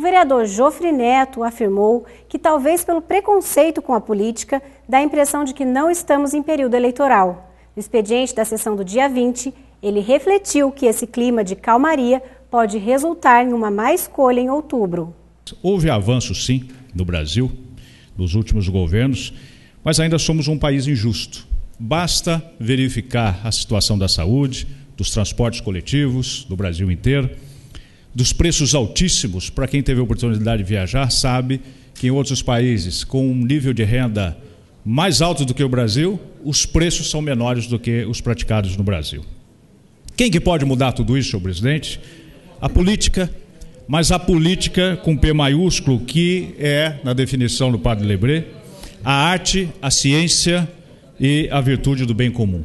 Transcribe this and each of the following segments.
o vereador Jofre Neto afirmou que, talvez pelo preconceito com a política, dá a impressão de que não estamos em período eleitoral. No expediente da sessão do dia 20, ele refletiu que esse clima de calmaria pode resultar em uma má escolha em outubro. Houve avanço, sim, no Brasil, nos últimos governos, mas ainda somos um país injusto. Basta verificar a situação da saúde, dos transportes coletivos do Brasil inteiro dos preços altíssimos, para quem teve a oportunidade de viajar, sabe que em outros países com um nível de renda mais alto do que o Brasil, os preços são menores do que os praticados no Brasil. Quem que pode mudar tudo isso, senhor presidente? A política, mas a política com P maiúsculo, que é, na definição do padre Lebré, a arte, a ciência e a virtude do bem comum.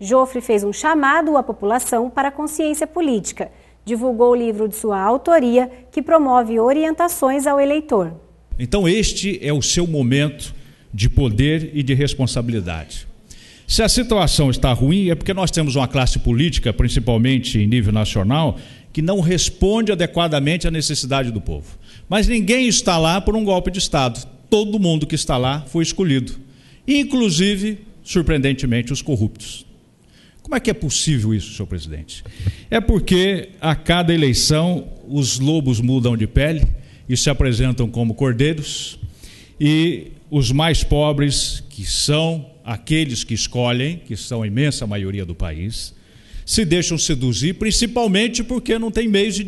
Joffre fez um chamado à população para a consciência política divulgou o livro de sua autoria que promove orientações ao eleitor. Então, este é o seu momento de poder e de responsabilidade. Se a situação está ruim, é porque nós temos uma classe política, principalmente em nível nacional, que não responde adequadamente à necessidade do povo. Mas ninguém está lá por um golpe de Estado. Todo mundo que está lá foi escolhido, inclusive, surpreendentemente, os corruptos. Como é que é possível isso, senhor presidente? É porque a cada eleição os lobos mudam de pele e se apresentam como cordeiros e os mais pobres, que são aqueles que escolhem, que são a imensa maioria do país, se deixam seduzir, principalmente porque não tem meios de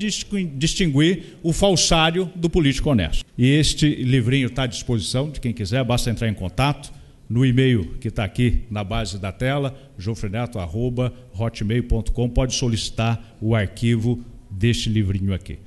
distinguir o falsário do político honesto. E este livrinho está à disposição de quem quiser, basta entrar em contato no e-mail que está aqui na base da tela, jofrenato.hotmail.com. Pode solicitar o arquivo deste livrinho aqui.